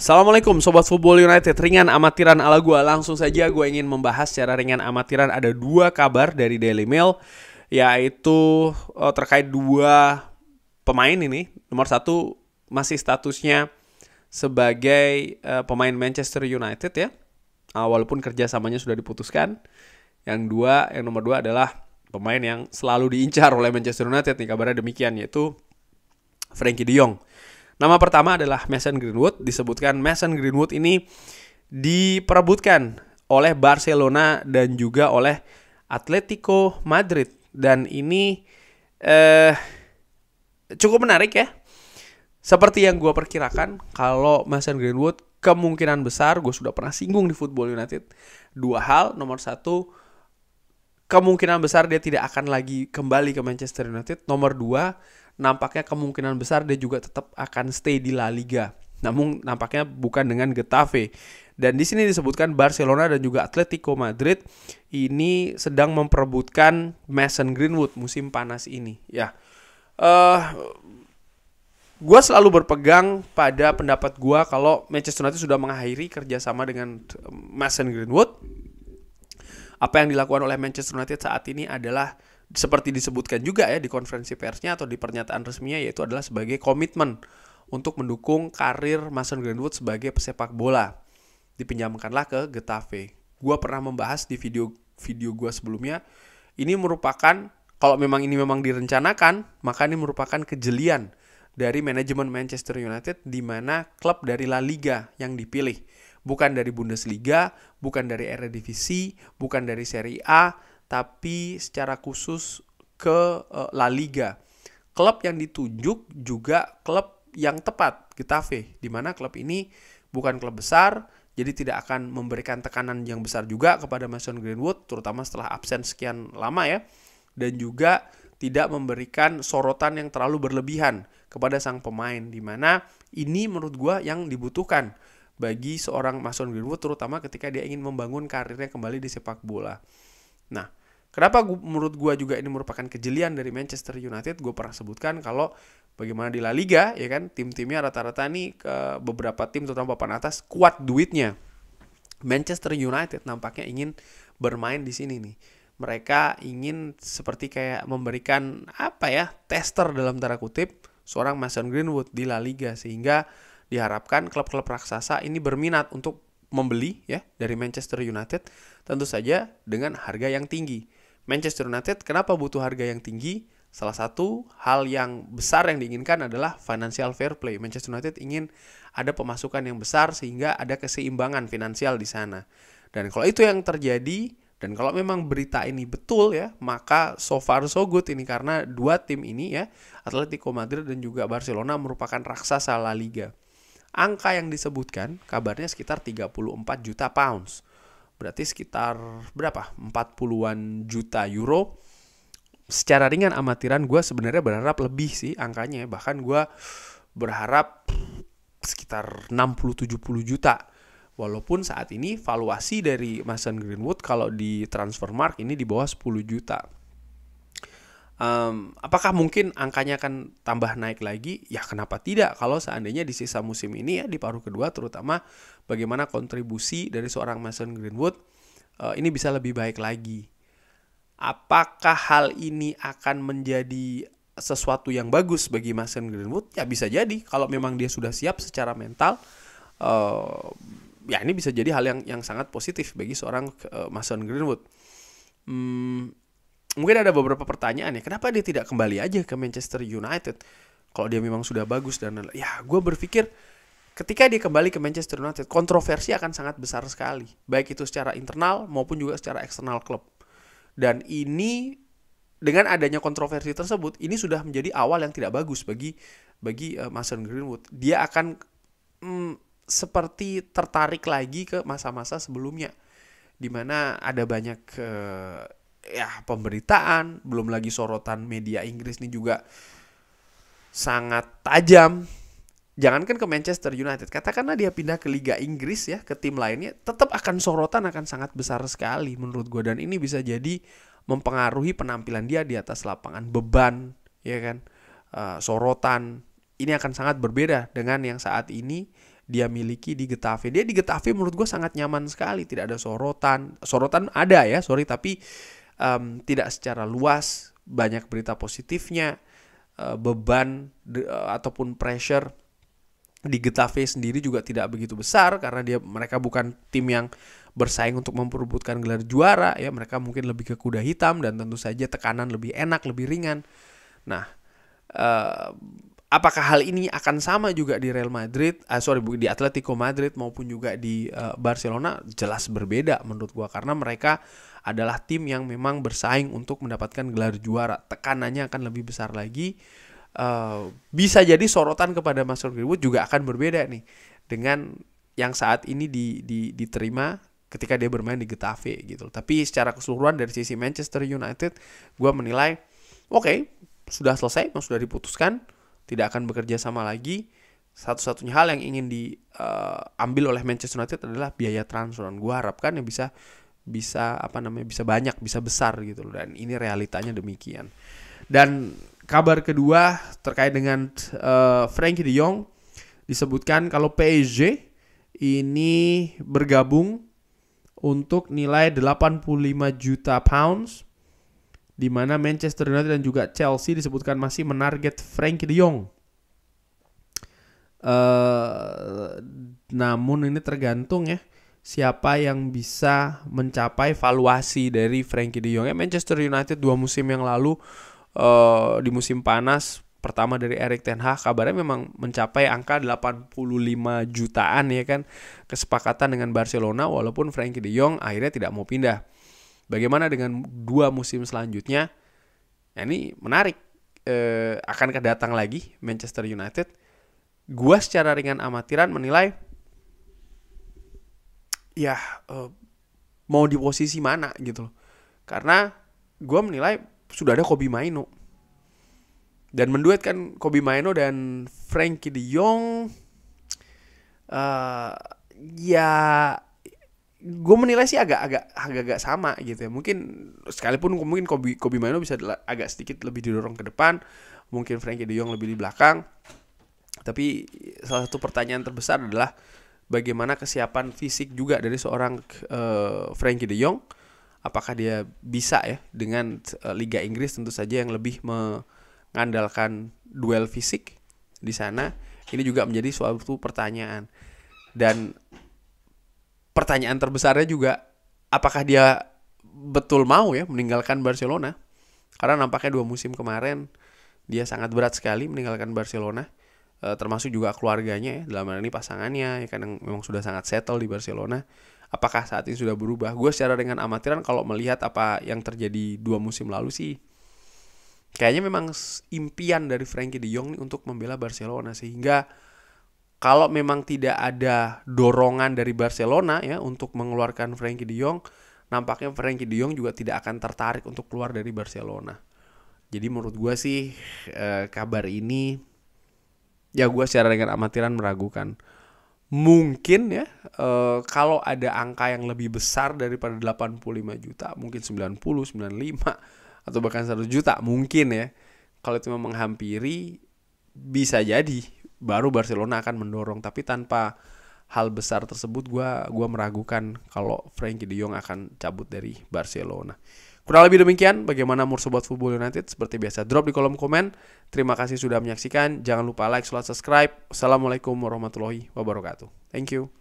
Assalamualaikum Sobat Football United Ringan amatiran ala gue Langsung saja gue ingin membahas secara ringan amatiran Ada dua kabar dari Daily Mail Yaitu oh, terkait dua pemain ini Nomor satu masih statusnya sebagai uh, pemain Manchester United ya uh, Walaupun kerjasamanya sudah diputuskan Yang dua, yang nomor dua adalah Pemain yang selalu diincar oleh Manchester United nih kabarnya demikian Yaitu Frankie de Jong Nama pertama adalah Mason Greenwood. Disebutkan Mason Greenwood ini diperebutkan oleh Barcelona dan juga oleh Atletico Madrid. Dan ini eh, cukup menarik ya. Seperti yang gue perkirakan, kalau Mason Greenwood kemungkinan besar, gue sudah pernah singgung di Football United, dua hal. Nomor satu, kemungkinan besar dia tidak akan lagi kembali ke Manchester United. Nomor dua, nampaknya kemungkinan besar dia juga tetap akan stay di La Liga. Namun nampaknya bukan dengan Getafe. Dan di sini disebutkan Barcelona dan juga Atletico Madrid ini sedang memperebutkan Mason Greenwood musim panas ini. Ya, uh, eh, gue selalu berpegang pada pendapat gue kalau Manchester United sudah mengakhiri kerjasama dengan eh, Mason Greenwood. Apa yang dilakukan oleh Manchester United saat ini adalah seperti disebutkan juga ya di konferensi persnya atau di pernyataan resminya yaitu adalah sebagai komitmen untuk mendukung karir Mason Greenwood sebagai pesepak bola. Dipinjamkanlah ke Getafe. Gua pernah membahas di video video gua sebelumnya. Ini merupakan kalau memang ini memang direncanakan, maka ini merupakan kejelian dari manajemen Manchester United di mana klub dari La Liga yang dipilih, bukan dari Bundesliga, bukan dari Eredivisie, bukan dari Serie A, tapi secara khusus ke uh, La Liga. Klub yang ditunjuk juga klub yang tepat, Getafe, di mana klub ini bukan klub besar, jadi tidak akan memberikan tekanan yang besar juga kepada Mason Greenwood, terutama setelah absen sekian lama ya, dan juga tidak memberikan sorotan yang terlalu berlebihan kepada sang pemain, di mana ini menurut gue yang dibutuhkan bagi seorang Mason Greenwood, terutama ketika dia ingin membangun karirnya kembali di sepak bola. Nah, Kenapa gua, menurut gue juga ini merupakan kejelian dari Manchester United? Gue pernah sebutkan kalau bagaimana di La Liga ya kan tim-timnya rata-rata nih ke beberapa tim terutama papan atas kuat duitnya. Manchester United nampaknya ingin bermain di sini nih. Mereka ingin seperti kayak memberikan apa ya tester dalam tanda kutip seorang Mason Greenwood di La Liga sehingga diharapkan klub-klub raksasa ini berminat untuk membeli ya dari Manchester United tentu saja dengan harga yang tinggi. Manchester United kenapa butuh harga yang tinggi? Salah satu hal yang besar yang diinginkan adalah financial fair play. Manchester United ingin ada pemasukan yang besar sehingga ada keseimbangan finansial di sana. Dan kalau itu yang terjadi dan kalau memang berita ini betul ya, maka so far so good ini karena dua tim ini ya, Atletico Madrid dan juga Barcelona merupakan raksasa La Liga. Angka yang disebutkan kabarnya sekitar 34 juta pounds berarti sekitar berapa 40-an juta euro secara ringan amatiran gue sebenarnya berharap lebih sih angkanya bahkan gue berharap sekitar 60-70 juta walaupun saat ini valuasi dari Mason Greenwood kalau di transfer mark ini di bawah 10 juta Um, apakah mungkin angkanya akan tambah naik lagi? Ya kenapa tidak? Kalau seandainya di sisa musim ini ya di paruh kedua terutama bagaimana kontribusi dari seorang Mason Greenwood uh, ini bisa lebih baik lagi. Apakah hal ini akan menjadi sesuatu yang bagus bagi Mason Greenwood? Ya bisa jadi kalau memang dia sudah siap secara mental. Uh, ya ini bisa jadi hal yang yang sangat positif bagi seorang uh, Mason Greenwood. Hmm, mungkin ada beberapa pertanyaan ya kenapa dia tidak kembali aja ke Manchester United kalau dia memang sudah bagus dan ya gue berpikir ketika dia kembali ke Manchester United kontroversi akan sangat besar sekali baik itu secara internal maupun juga secara eksternal klub dan ini dengan adanya kontroversi tersebut ini sudah menjadi awal yang tidak bagus bagi bagi uh, Mason Greenwood dia akan mm, seperti tertarik lagi ke masa-masa sebelumnya dimana ada banyak uh, ya pemberitaan, belum lagi sorotan media Inggris ini juga sangat tajam. Jangankan ke Manchester United, katakanlah dia pindah ke Liga Inggris ya, ke tim lainnya, tetap akan sorotan akan sangat besar sekali menurut gue dan ini bisa jadi mempengaruhi penampilan dia di atas lapangan, beban, ya kan, uh, sorotan. Ini akan sangat berbeda dengan yang saat ini dia miliki di Getafe. Dia di Getafe menurut gue sangat nyaman sekali, tidak ada sorotan. Sorotan ada ya, sorry tapi um, tidak secara luas, banyak berita positifnya, uh, beban de, uh, ataupun pressure di Getafe sendiri juga tidak begitu besar karena dia mereka bukan tim yang bersaing untuk memperebutkan gelar juara ya mereka mungkin lebih ke kuda hitam dan tentu saja tekanan lebih enak lebih ringan nah uh, apakah hal ini akan sama juga di Real Madrid uh, sorry di Atletico Madrid maupun juga di uh, Barcelona jelas berbeda menurut gua karena mereka adalah tim yang memang bersaing untuk mendapatkan gelar juara. Tekanannya akan lebih besar lagi. Uh, bisa jadi sorotan kepada Master Greenwood juga akan berbeda nih dengan yang saat ini di, di, diterima ketika dia bermain di Getafe gitu. Tapi secara keseluruhan dari sisi Manchester United, gue menilai oke okay, sudah selesai, sudah diputuskan, tidak akan bekerja sama lagi. Satu-satunya hal yang ingin diambil eh, uh, oleh Manchester United adalah biaya transferan. Gue harapkan yang bisa bisa apa namanya bisa banyak bisa besar gitu loh dan ini realitanya demikian dan kabar kedua terkait dengan uh, Frankie De Jong disebutkan kalau PSG ini bergabung untuk nilai 85 juta pounds di mana Manchester United dan juga Chelsea disebutkan masih menarget Frankie De Jong. Uh, namun ini tergantung ya siapa yang bisa mencapai valuasi dari Frankie De Jong. Ya, Manchester United dua musim yang lalu uh, di musim panas pertama dari Erik Ten Hag kabarnya memang mencapai angka 85 jutaan ya kan kesepakatan dengan Barcelona walaupun Frankie De Jong akhirnya tidak mau pindah. Bagaimana dengan dua musim selanjutnya? Nah, ini menarik. E, akankah datang lagi Manchester United? Gua secara ringan amatiran menilai ya uh, mau di posisi mana gitu loh. Karena gue menilai sudah ada Kobe Maino. Dan menduetkan Kobe Maino dan Frankie De Jong. Uh, ya gue menilai sih agak agak agak agak sama gitu ya mungkin sekalipun mungkin Kobe Kobe Maino bisa agak sedikit lebih didorong ke depan mungkin Frankie De Jong lebih di belakang tapi salah satu pertanyaan terbesar adalah bagaimana kesiapan fisik juga dari seorang uh, Frankie De Jong. Apakah dia bisa ya dengan uh, Liga Inggris tentu saja yang lebih mengandalkan duel fisik di sana. Ini juga menjadi suatu pertanyaan. Dan pertanyaan terbesarnya juga apakah dia betul mau ya meninggalkan Barcelona? Karena nampaknya dua musim kemarin dia sangat berat sekali meninggalkan Barcelona Eh, termasuk juga keluarganya ya dalam hal ini pasangannya ya kan yang memang sudah sangat settle di Barcelona apakah saat ini sudah berubah gue secara dengan amatiran kalau melihat apa yang terjadi dua musim lalu sih kayaknya memang impian dari Frankie De Jong nih untuk membela Barcelona sehingga kalau memang tidak ada dorongan dari Barcelona ya untuk mengeluarkan Frankie De Jong, nampaknya Frankie De Jong juga tidak akan tertarik untuk keluar dari Barcelona. Jadi menurut gue sih eh, kabar ini ya gue secara dengan amatiran meragukan mungkin ya e, kalau ada angka yang lebih besar daripada 85 juta mungkin 90 95 atau bahkan 100 juta mungkin ya kalau itu memang menghampiri bisa jadi baru Barcelona akan mendorong tapi tanpa hal besar tersebut gue gua meragukan kalau Frankie De Jong akan cabut dari Barcelona. Kurang lebih demikian bagaimana mursobat Sobat Football United seperti biasa drop di kolom komen. Terima kasih sudah menyaksikan. Jangan lupa like, subscribe. Assalamualaikum warahmatullahi wabarakatuh. Thank you.